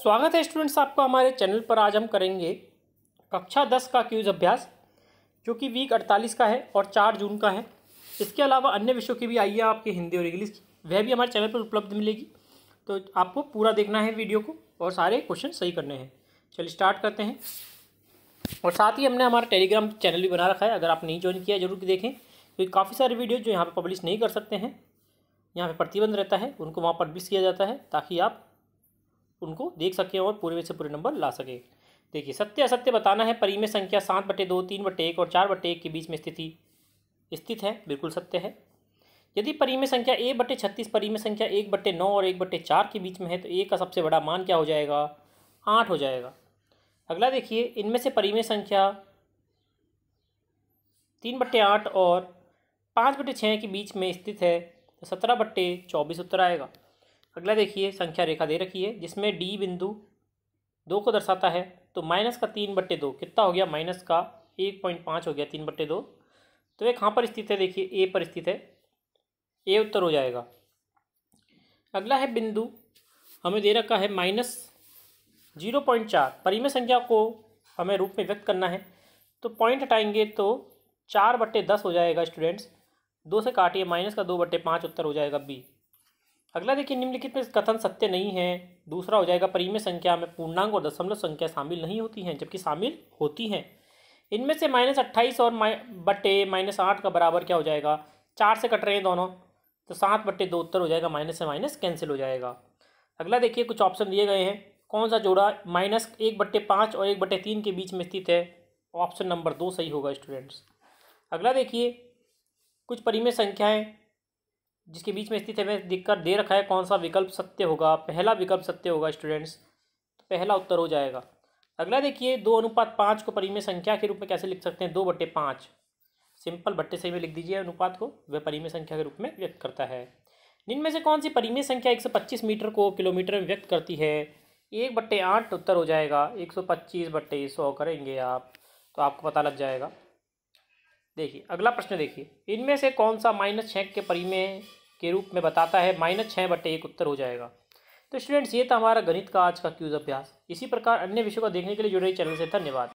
स्वागत है स्टूडेंट्स आपका हमारे चैनल पर आज हम करेंगे कक्षा दस का क्यूज अभ्यास जो कि वीक अड़तालीस का है और चार जून का है इसके अलावा अन्य विषयों की भी आई है आपके हिंदी और इंग्लिश की वह भी हमारे चैनल पर उपलब्ध मिलेगी तो आपको पूरा देखना है वीडियो को और सारे क्वेश्चन सही करने हैं चलिए स्टार्ट करते हैं और साथ ही हमने हमारा टेलीग्राम चैनल भी बना रखा है अगर आप नहीं ज्वाइन किया जरूर देखें क्योंकि काफ़ी सारे वीडियो जो यहाँ पर पब्लिश नहीं कर सकते हैं यहाँ पर प्रतिबंध रहता है उनको वहाँ पब्लिश किया जाता है ताकि आप उनको देख सकें और पूरे से पूरे नंबर ला सकें देखिए सत्य असत्य बताना है परी संख्या सात बटे दो तीन बटे एक और चार बटे एक के बीच में स्थिति स्थित है बिल्कुल सत्य है यदि परी संख्या ए बटे छत्तीस परिमय संख्या एक बटे नौ और एक बटे चार के बीच में है तो एक का सबसे बड़ा मान क्या हो जाएगा आठ हो जाएगा अगला देखिए इनमें से परिमेय संख्या तीन बटे आठ और पाँच बटे छः के बीच में स्थित है तो सत्रह बट्टे चौबीस उत्तर आएगा अगला देखिए संख्या रेखा दे रखी है जिसमें डी बिंदु दो को दर्शाता है तो माइनस का तीन बट्टे दो कितना हो गया माइनस का एक पॉइंट पाँच हो गया तीन बट्टे दो तो ये कहाँ पर स्थित है देखिए ए पर स्थित है ए उत्तर हो जाएगा अगला है बिंदु हमें दे रखा है माइनस जीरो पॉइंट चार परिमय संख्या को हमें रूप में व्यक्त करना है तो पॉइंट हटाएंगे तो चार बट्टे दस हो जाएगा स्टूडेंट्स दो से काटिए माइनस का दो बट्टे पाँच उत्तर हो जाएगा बी अगला देखिए निम्नलिखित में कथन सत्य नहीं है दूसरा हो जाएगा परिमेय संख्या में पूर्णांग और दशमलव संख्या शामिल नहीं होती हैं जबकि शामिल होती हैं इनमें से माइनस अट्ठाईस और मा बटे माइनस आठ का बराबर क्या हो जाएगा चार से कट रहे हैं दोनों तो सात बटे दो उत्तर हो जाएगा माइनस से माइनस कैंसिल हो जाएगा अगला देखिए कुछ ऑप्शन दिए गए हैं कौन सा जोड़ा माइनस एक बट्टे पाँच और एक बट्टे तीन के बीच में स्थित है ऑप्शन नंबर दो सही होगा स्टूडेंट्स अगला देखिए कुछ परिमेय संख्याएं जिसके बीच में स्थित है मैं दिखकर दे रखा है कौन सा विकल्प सत्य होगा पहला विकल्प सत्य होगा स्टूडेंट्स तो पहला उत्तर हो जाएगा अगला देखिए दो अनुपात पाँच को परिमेय संख्या के रूप में कैसे लिख सकते हैं दो बट्टे पाँच सिंपल भट्टे से में लिख दीजिए अनुपात को वह परिमेय संख्या के रूप में व्यक्त करता है निम्न से कौन सी परिमेय संख्या एक सौ पच्चीस मीटर को किलोमीटर में व्यक्त करती है एक बट्टे आठ उत्तर हो जाएगा एक सौ पच्चीस सौ करेंगे आप तो आपको पता लग जाएगा देखिए अगला प्रश्न देखिए इनमें से कौन सा माइनस छः के परिमेय के रूप में बताता है माइनस छः बटे एक उत्तर हो जाएगा तो स्टूडेंट्स ये था हमारा गणित का आज का क्यूज अभ्यास इसी प्रकार अन्य विषयों को देखने के लिए जुड़े चैनल से धन्यवाद